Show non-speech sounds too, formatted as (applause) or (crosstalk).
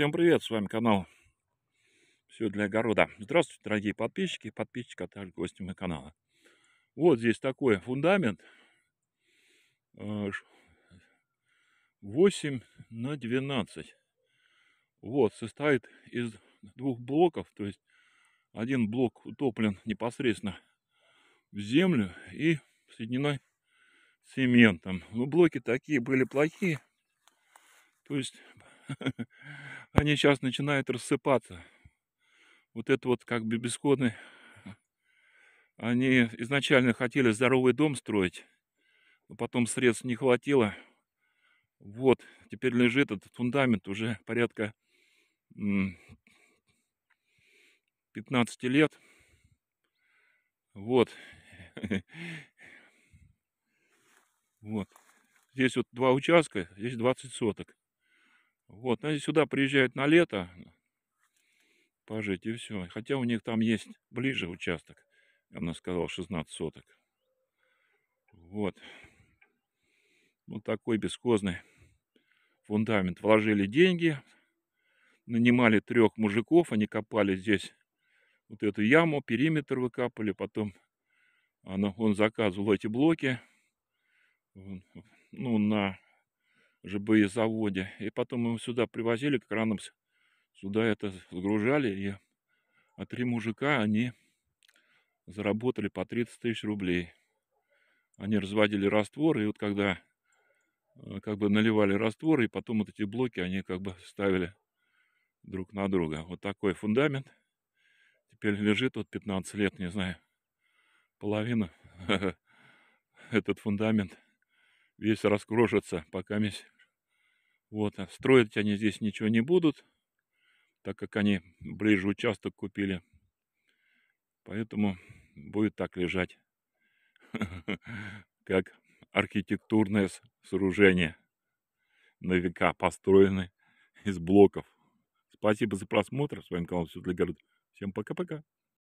Всем привет, с вами канал Все для огорода. Здравствуйте, дорогие подписчики подписчики, а также гости моего канала. Вот здесь такой фундамент 8 э, на 12. Вот, состоит из двух блоков, то есть один блок утоплен непосредственно в землю и соединен цементом. Но ну, блоки такие были плохие, то есть (laughs) они сейчас начинают рассыпаться. Вот это вот как бы бесходы. Они изначально хотели здоровый дом строить, но потом средств не хватило. Вот, теперь лежит этот фундамент уже порядка 15 лет. Вот. (laughs) Вот. Здесь вот два участка, здесь 20 соток. Вот, они сюда приезжают на лето пожить и все. Хотя у них там есть ближе участок, я бы сказал, 16 соток. Вот. Вот такой бескозный фундамент. Вложили деньги, нанимали трех мужиков, они копали здесь вот эту яму, периметр выкапали, потом она, ну, он заказывал эти блоки ну, на ЖБИ заводе. И потом мы сюда привозили к кранам, сюда это сгружали. И а три мужика, они заработали по 30 тысяч рублей. Они разводили раствор, и вот когда э, как бы наливали раствор, и потом вот эти блоки они как бы ставили друг на друга. Вот такой фундамент. Теперь лежит вот 15 лет, не знаю, половина (laughs) этот фундамент весь раскрошится, пока месть. Вот, э, строить они здесь ничего не будут, так как они ближе участок купили. Поэтому будет так лежать, (laughs) как архитектурное сооружение на века, построенное из блоков. Спасибо за просмотр. С вами канал Светлый Город. Всем пока-пока.